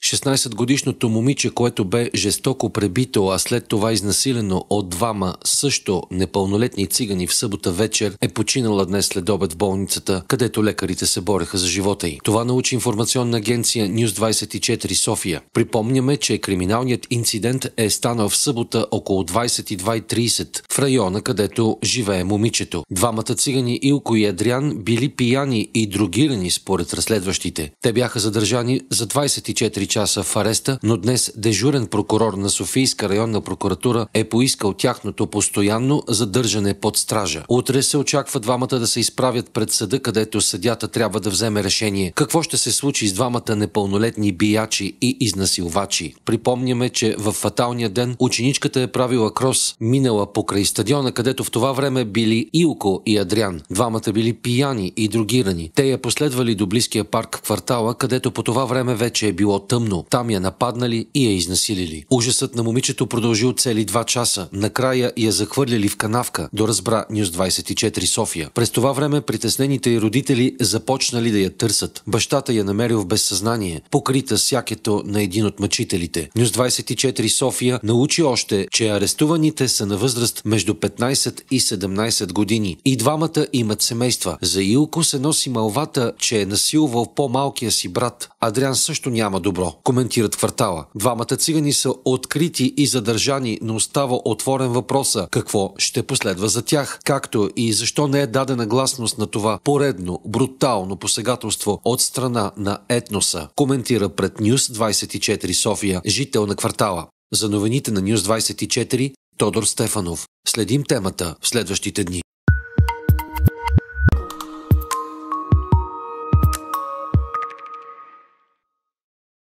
16-годишното момиче, което бе жестоко пребито, а след това изнасилено от двама също непълнолетни цигани в събота вечер, е починала днес след обед в болницата, където лекарите се бореха за живота й. Това научи информационна агенция News 24 София. Припомняме, че криминалният инцидент е станал в събота около 22.30 в района, където живее момичето. Двамата цигани Илко и Адриан били пияни и другирани според разследващите. Те бяха задържани за 24 часа в ареста, но днес дежурен прокурор на Софийска районна прокуратура е поискал тяхното постоянно задържане под стража. Утре се очаква двамата да се изправят пред съда, където съдята трябва да вземе решение какво ще се случи с двамата непълнолетни биячи и изнасилвачи. Припомняме, че в фаталния ден ученичката е правила крос, минала покрай стадиона, където в това време били Илко и Адриан. Двамата били пияни и другирани. Те я последвали до близкия парк квартала, където по това време вече е било тъмно тъмно. Там я нападнали и я изнасилили. Ужасът на момичето продължил цели 2 часа. Накрая я захвърляли в канавка, до разбра Нюс 24 София. През това време притеснените и родители започнали да я търсят. Бащата я намерил в безсъзнание, покрита с якето на един от мъчителите. Нюс 24 София научи още, че арестуваните са на възраст между 15 и 17 години. И двамата имат семейства. За Илко се носи малвата, че е насилвал по-малкия си брат. Адриан също няма добро коментират квартала. Двамата цигани са открити и задържани, но остава отворен въпроса какво ще последва за тях, както и защо не е дадена гласност на това поредно, брутално посегателство от страна на етноса, коментира пред Ньюс 24 София, жител на квартала. За новините на Нюс 24 Тодор Стефанов. Следим темата в следващите дни.